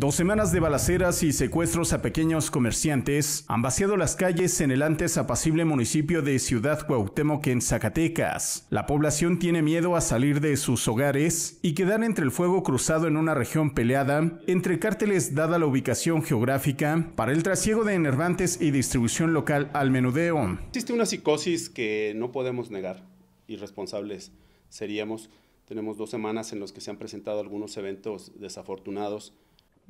Dos semanas de balaceras y secuestros a pequeños comerciantes han vaciado las calles en el antes apacible municipio de Ciudad Cuauhtémoc en Zacatecas. La población tiene miedo a salir de sus hogares y quedar entre el fuego cruzado en una región peleada entre cárteles dada la ubicación geográfica para el trasiego de enervantes y distribución local al menudeo. Existe una psicosis que no podemos negar, irresponsables seríamos. Tenemos dos semanas en las que se han presentado algunos eventos desafortunados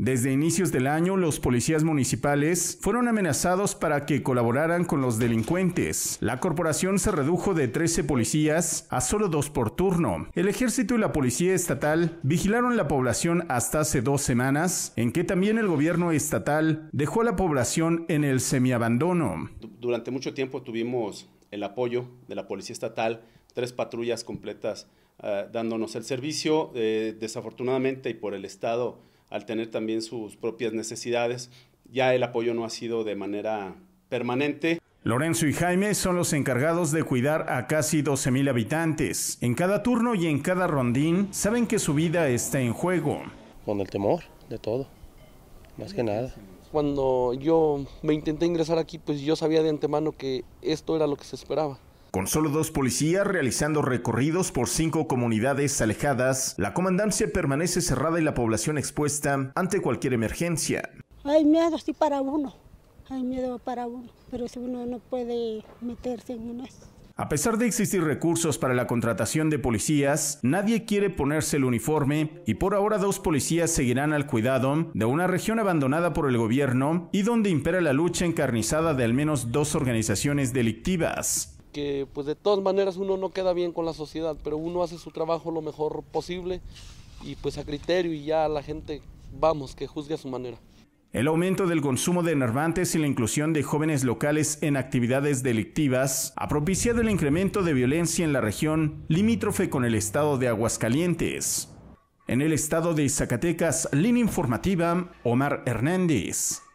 desde inicios del año, los policías municipales fueron amenazados para que colaboraran con los delincuentes. La corporación se redujo de 13 policías a solo dos por turno. El ejército y la policía estatal vigilaron la población hasta hace dos semanas, en que también el gobierno estatal dejó a la población en el semiabandono. Durante mucho tiempo tuvimos el apoyo de la policía estatal, tres patrullas completas eh, dándonos el servicio. Eh, desafortunadamente y por el estado al tener también sus propias necesidades, ya el apoyo no ha sido de manera permanente. Lorenzo y Jaime son los encargados de cuidar a casi 12.000 habitantes. En cada turno y en cada rondín saben que su vida está en juego. Con el temor de todo, más que nada. Cuando yo me intenté ingresar aquí, pues yo sabía de antemano que esto era lo que se esperaba. Con solo dos policías realizando recorridos por cinco comunidades alejadas, la comandancia permanece cerrada y la población expuesta ante cualquier emergencia. Hay miedo, sí, para uno. Hay miedo para uno, pero si uno no puede meterse en uno. a pesar de existir recursos para la contratación de policías, nadie quiere ponerse el uniforme y por ahora dos policías seguirán al cuidado de una región abandonada por el gobierno y donde impera la lucha encarnizada de al menos dos organizaciones delictivas que pues de todas maneras uno no queda bien con la sociedad, pero uno hace su trabajo lo mejor posible y pues a criterio y ya la gente, vamos, que juzgue a su manera. El aumento del consumo de enervantes y la inclusión de jóvenes locales en actividades delictivas ha propiciado el incremento de violencia en la región limítrofe con el estado de Aguascalientes. En el estado de Zacatecas, línea informativa, Omar Hernández.